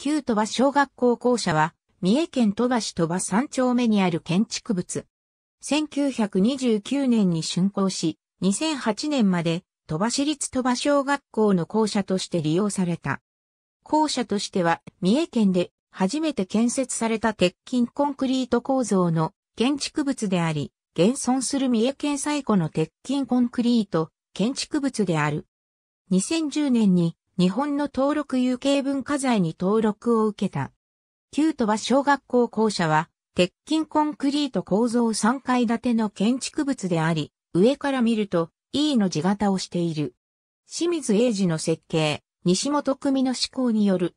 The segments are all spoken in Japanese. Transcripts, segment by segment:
旧鳥羽小学校校舎は、三重県鳥羽市鳥羽三丁目にある建築物。1929年に竣工し、2008年まで鳥羽市立鳥羽小学校の校舎として利用された。校舎としては、三重県で初めて建設された鉄筋コンクリート構造の建築物であり、現存する三重県最古の鉄筋コンクリート建築物である。2010年に日本の登録有形文化財に登録を受けた。旧都は小学校校舎は、鉄筋コンクリート構造3階建ての建築物であり、上から見ると E の字型をしている。清水英治の設計、西本組の施行による。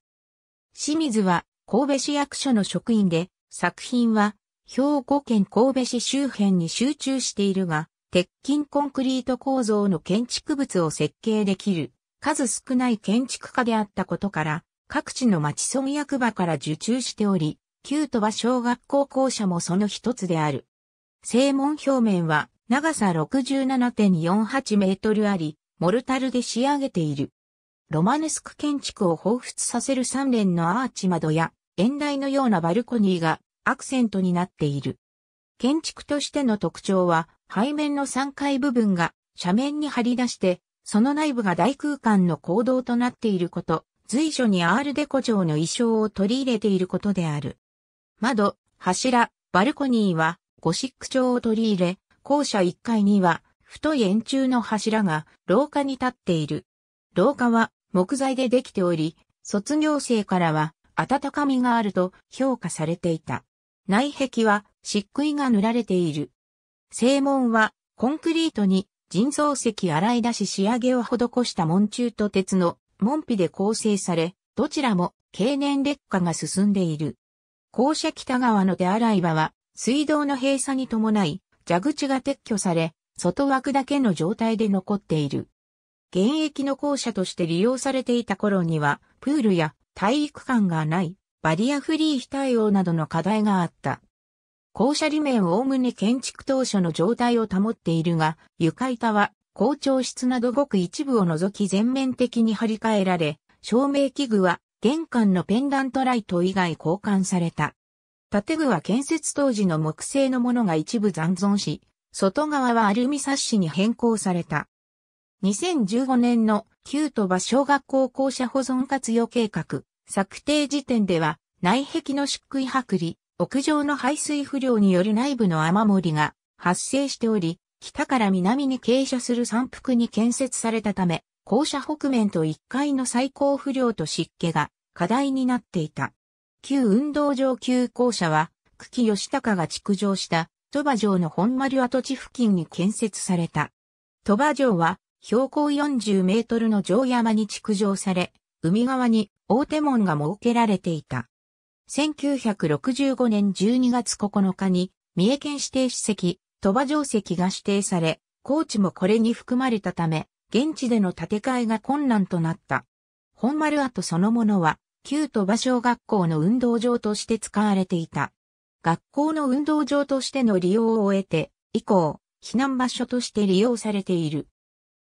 清水は神戸市役所の職員で、作品は兵庫県神戸市周辺に集中しているが、鉄筋コンクリート構造の建築物を設計できる。数少ない建築家であったことから、各地の町村役場から受注しており、旧鳥羽小学校校舎もその一つである。正門表面は長さ67.48メートルあり、モルタルで仕上げている。ロマネスク建築を彷彿させる三連のアーチ窓や、円台のようなバルコニーがアクセントになっている。建築としての特徴は、背面の3階部分が斜面に張り出してその内部が大空間の行動となっていること、随所にアールデコ城の衣装を取り入れていることである。窓、柱、バルコニーはゴシック調を取り入れ、校舎1階には太い円柱の柱が廊下に立っている。廊下は木材でできており、卒業生からは温かみがあると評価されていた。内壁は漆喰が塗られている。正門はコンクリートに人造石洗い出し仕上げを施した門柱と鉄の門扉で構成され、どちらも経年劣化が進んでいる。校舎北側の手洗い場は、水道の閉鎖に伴い、蛇口が撤去され、外枠だけの状態で残っている。現役の校舎として利用されていた頃には、プールや体育館がない、バリアフリー非対応などの課題があった。校舎裏面をおおむね建築当初の状態を保っているが、床板は校長室などごく一部を除き全面的に張り替えられ、照明器具は玄関のペンダントライト以外交換された。建具は建設当時の木製のものが一部残存し、外側はアルミサッシに変更された。2015年の旧鳥羽小学校校舎保存活用計画、策定時点では内壁の漆喰剥離、屋上の排水不良による内部の雨漏りが発生しており、北から南に傾斜する山腹に建設されたため、校舎北面と1階の最高不良と湿気が課題になっていた。旧運動場旧校舎は、久喜義高が築城した鳥羽城の本丸跡地付近に建設された。鳥羽城は標高40メートルの城山に築城され、海側に大手門が設けられていた。1965年12月9日に、三重県指定史跡、鳥羽城跡が指定され、高知もこれに含まれたため、現地での建て替えが困難となった。本丸跡そのものは、旧鳥羽小学校の運動場として使われていた。学校の運動場としての利用を終えて、以降、避難場所として利用されている。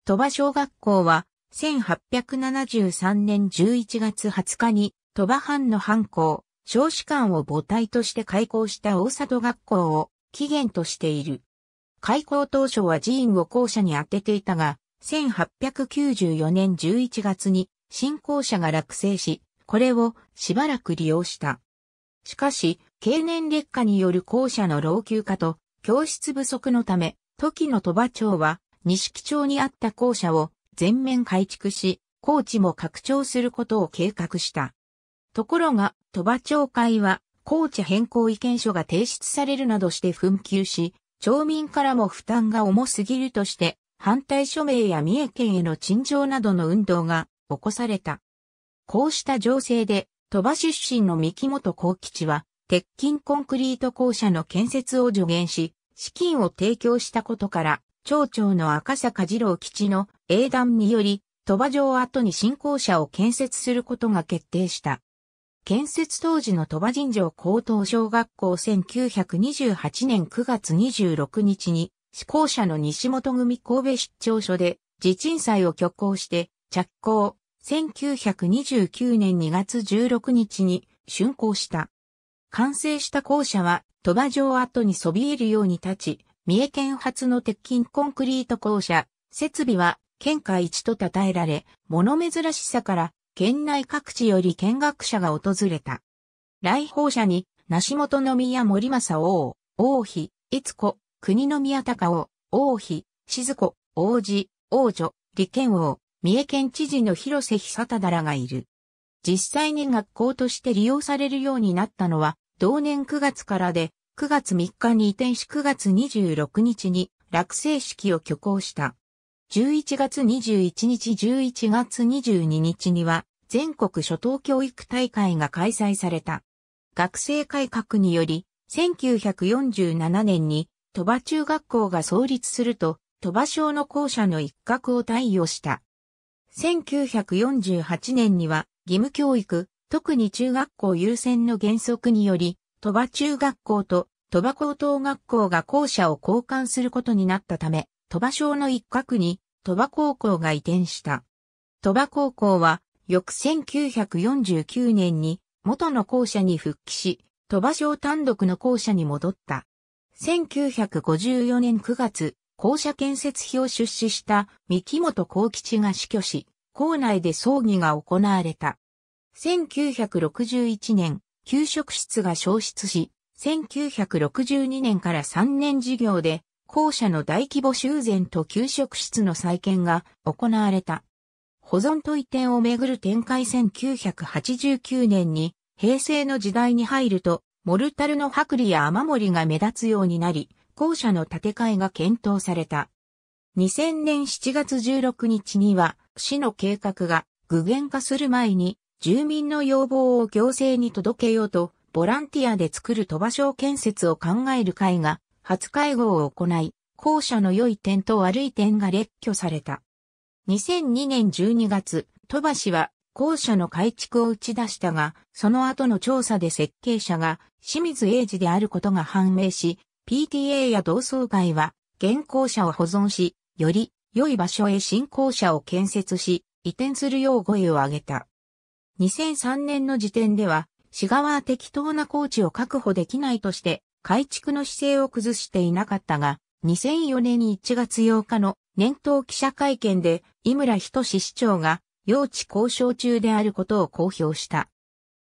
鳥羽小学校は、1873年11月20日に鳥羽藩の藩校、少子館を母体として開校した大里学校を起源としている。開校当初は寺院を校舎に当てていたが、1894年11月に新校舎が落成し、これをしばらく利用した。しかし、経年劣化による校舎の老朽化と教室不足のため、時の鳥羽町は錦町にあった校舎を全面改築し、校地も拡張することを計画した。ところが、鳥羽町会は、高知変更意見書が提出されるなどして紛糾し、町民からも負担が重すぎるとして、反対署名や三重県への陳情などの運動が起こされた。こうした情勢で、鳥羽出身の三木本幸吉は、鉄筋コンクリート校舎の建設を助言し、資金を提供したことから、町長の赤坂二郎吉の英断により、鳥羽城跡に新校舎を建設することが決定した。建設当時の鳥羽尋常高等小学校1928年9月26日に、志向者の西本組神戸出張所で、地鎮祭を挙行して、着工、1929年2月16日に、竣工した。完成した校舎は、鳥羽城跡にそびえるように立ち、三重県初の鉄筋コンクリート校舎、設備は、県下一と称えられ、物珍しさから、県内各地より見学者が訪れた。来訪者に、梨本宮森正王、王妃、逸子、国宮高王、王妃、静子、王子、王女、李健王、三重県知事の広瀬久忠らがいる。実際に学校として利用されるようになったのは、同年9月からで、9月3日に移転し9月26日に落成式を挙行した。11月21日11月22日には全国初等教育大会が開催された。学生改革により、1947年に鳥羽中学校が創立すると、鳥羽省の校舎の一角を貸与した。1948年には義務教育、特に中学校優先の原則により、鳥羽中学校と鳥羽高等学校が校舎を交換することになったため、鳥羽省の一角に鳥羽高校が移転した。鳥羽高校は、翌1949年に元の校舎に復帰し、鳥羽省単独の校舎に戻った。1954年9月、校舎建設費を出資した三木本幸吉が死去し、校内で葬儀が行われた。1961年、給食室が消失し、1962年から3年事業で校舎の大規模修繕と給食室の再建が行われた。保存と移転をめぐる展開1989年に平成の時代に入ると、モルタルの剥離や雨漏りが目立つようになり、校舎の建て替えが検討された。2000年7月16日には、市の計画が具現化する前に、住民の要望を行政に届けようと、ボランティアで作る鳥場省建設を考える会が初会合を行い、後者の良い点と悪い点が列挙された。2002年12月、戸羽氏は校舎の改築を打ち出したが、その後の調査で設計者が清水英治であることが判明し、PTA や同窓会は現校舎を保存し、より良い場所へ新校舎を建設し、移転するよう声を上げた。2003年の時点では、市側は適当な工地を確保できないとして、改築の姿勢を崩していなかったが、2004年1月8日の年頭記者会見で井村仁市長が用地交渉中であることを公表した。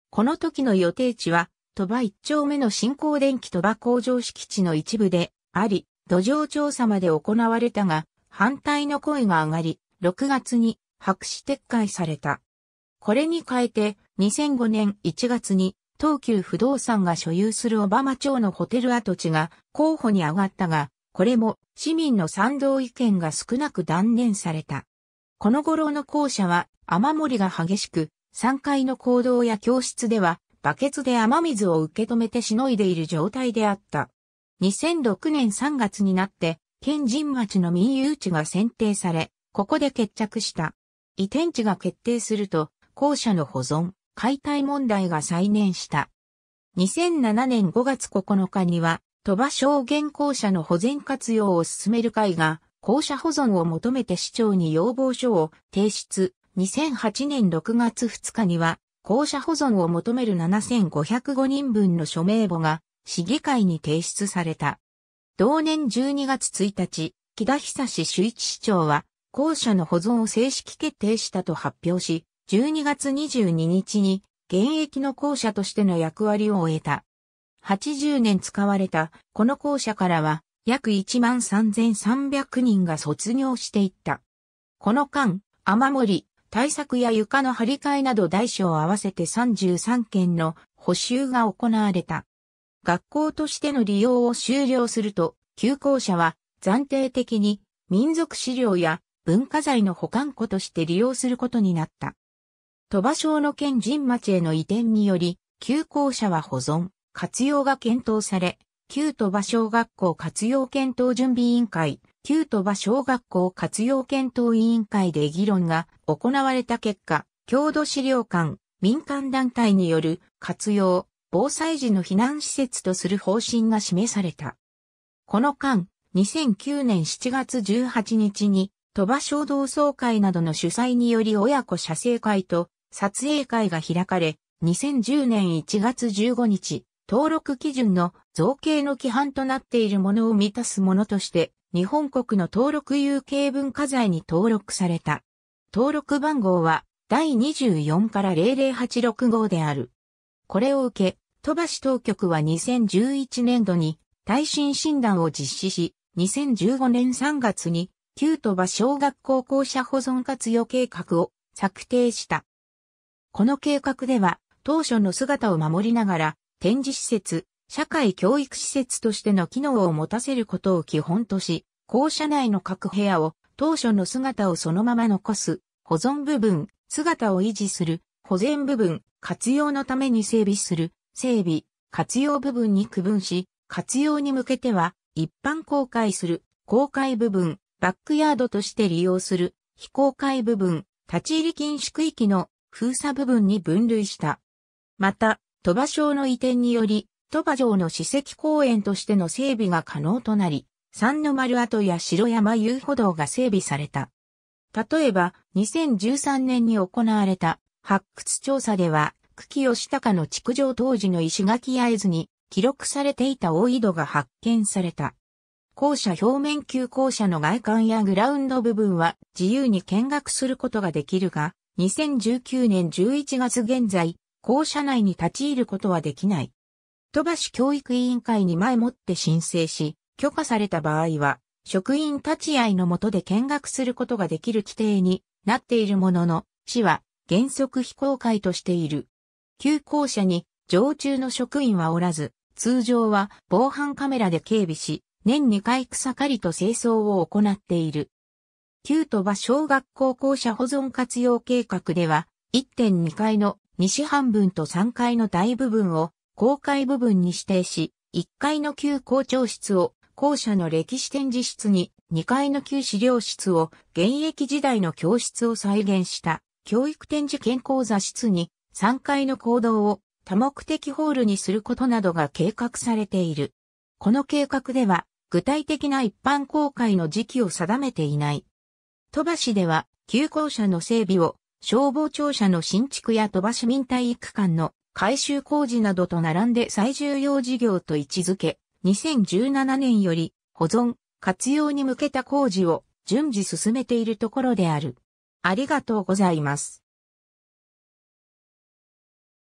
この時の予定地は、鳥羽一丁目の新興電気鳥羽工場敷地の一部であり、土壌調査まで行われたが、反対の声が上がり、6月に白紙撤回された。これに変えて、2005年1月に東急不動産が所有する小浜町のホテル跡地が候補に上がったが、これも市民の賛同意見が少なく断念された。この頃の校舎は雨漏りが激しく、3階の行動や教室ではバケツで雨水を受け止めてしのいでいる状態であった。2006年3月になって、県人町の民有地が選定され、ここで決着した。移転地が決定すると、校舎の保存、解体問題が再燃した。2007年5月9日には、鳥羽証言校舎の保全活用を進める会が、校舎保存を求めて市長に要望書を提出。2008年6月2日には、校舎保存を求める7505人分の署名簿が、市議会に提出された。同年12月1日、木田久志主一市長は、校舎の保存を正式決定したと発表し、12月22日に現役の校舎としての役割を終えた。80年使われたこの校舎からは約13,300人が卒業していった。この間、雨漏り、対策や床の張り替えなど大小合わせて33件の補修が行われた。学校としての利用を終了すると、旧校舎は暫定的に民族資料や文化財の保管庫として利用することになった。鳥羽省の県人町への移転により、旧校舎は保存、活用が検討され、旧鳥羽小学校活用検討準備委員会、旧鳥羽小学校活用検討委員会で議論が行われた結果、郷土資料館、民間団体による活用、防災時の避難施設とする方針が示された。この間、2009年7月18日に、鳥羽小同窓会などの主催により親子写生会と撮影会が開かれ、2010年1月15日、登録基準の造形の規範となっているものを満たすものとして、日本国の登録有形文化財に登録された。登録番号は第24から00865号である。これを受け、飛ばし当局は2011年度に耐震診断を実施し、2015年3月に旧飛ば小学校校舎保存活用計画を策定した。この計画では、当初の姿を守りながら、展示施設、社会教育施設としての機能を持たせることを基本とし、校舎内の各部屋を当初の姿をそのまま残す、保存部分、姿を維持する、保全部分、活用のために整備する、整備、活用部分に区分し、活用に向けては、一般公開する、公開部分、バックヤードとして利用する、非公開部分、立ち入り禁止区域の封鎖部分に分類した。また、鳥羽省の移転により、鳥羽城の史跡公園としての整備が可能となり、三の丸跡や城山遊歩道が整備された。例えば、2013年に行われた発掘調査では、久喜義高の築城当時の石垣合図に記録されていた大井戸が発見された。校舎表面急校舎の外観やグラウンド部分は自由に見学することができるが、2019年11月現在、校舎内に立ち入ることはできない。鳥羽市教育委員会に前もって申請し、許可された場合は、職員立ち会いのもとで見学することができる規定になっているものの、市は原則非公開としている。旧校舎に常駐の職員はおらず、通常は防犯カメラで警備し、年2回草刈りと清掃を行っている。旧鳥羽小学校校舎保存活用計画では、1.2階の西半分と3階の大部分を公開部分に指定し、1階の旧校長室を校舎の歴史展示室に、2階の旧資料室を現役時代の教室を再現した教育展示健康座室に、3階の行動を多目的ホールにすることなどが計画されている。この計画では具体的な一般公開の時期を定めていない。鳥羽市では、旧校舎の整備を、消防庁舎の新築や鳥羽市民体育館の改修工事などと並んで最重要事業と位置づけ、2017年より保存、活用に向けた工事を順次進めているところである。ありがとうございます。